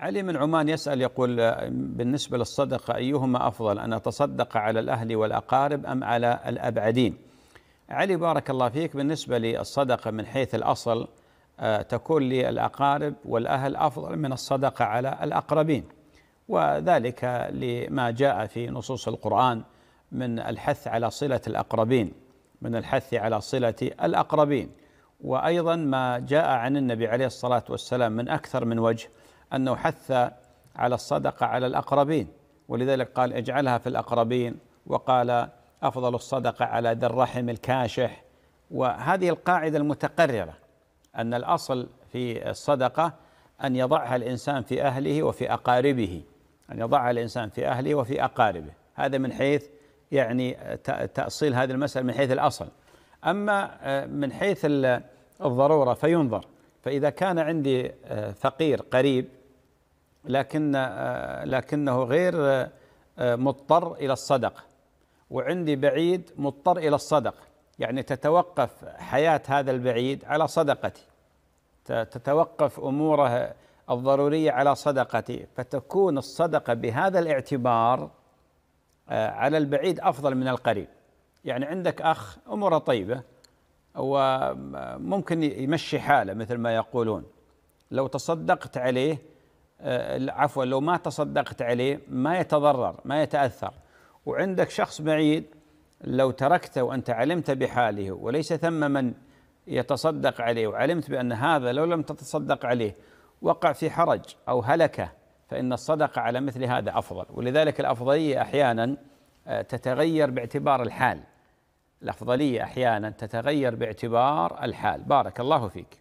علي من عمان يسأل يقول آه، بالنسبة للصدقة أيهما أفضل أن أتصدق على الأهل والأقارب أم على الأبعدين علي بارك الله فيك بالنسبة للصدقة من حيث الأصل آه، تكون للأقارب والأهل أفضل من الصدقة على الأقربين وذلك لما جاء في نصوص القرآن من الحث على صلة الأقربين من الحث على صلة الأقربين وأيضا ما جاء عن النبي عليه الصلاة والسلام من أكثر من وجه أنه حث على الصدقة على الأقربين ولذلك قال اجعلها في الأقربين وقال أفضل الصدقة على ذي الرحم الكاشح وهذه القاعدة المتقررة أن الأصل في الصدقة أن يضعها الإنسان في أهله وفي أقاربه أن يضعها الإنسان في أهله وفي أقاربه هذا من حيث يعني تأصيل هذه المسألة من حيث الأصل أما آه، من حيث الضرورة فينظر فإذا كان عندي آه، فقير قريب لكن آه، لكنه غير آه، آه، مضطر إلى الصدقة وعندي بعيد مضطر إلى الصدقة يعني تتوقف حياة هذا البعيد على صدقتي تتوقف أموره الضرورية على صدقتي فتكون الصدقة بهذا الاعتبار على البعيد أفضل من القريب يعني عندك أخ أموره طيبة وممكن يمشي حاله مثل ما يقولون لو تصدقت عليه آه، عفوا لو ما تصدقت عليه ما يتضرر ما يتاثر وعندك شخص بعيد لو تركته وانت علمت بحاله وليس ثم من يتصدق عليه وعلمت بان هذا لو لم تتصدق عليه وقع في حرج او هلكه فان الصدقه على مثل هذا افضل ولذلك الافضليه احيانا آه، تتغير باعتبار الحال الافضليه احيانا تتغير باعتبار الحال بارك الله فيك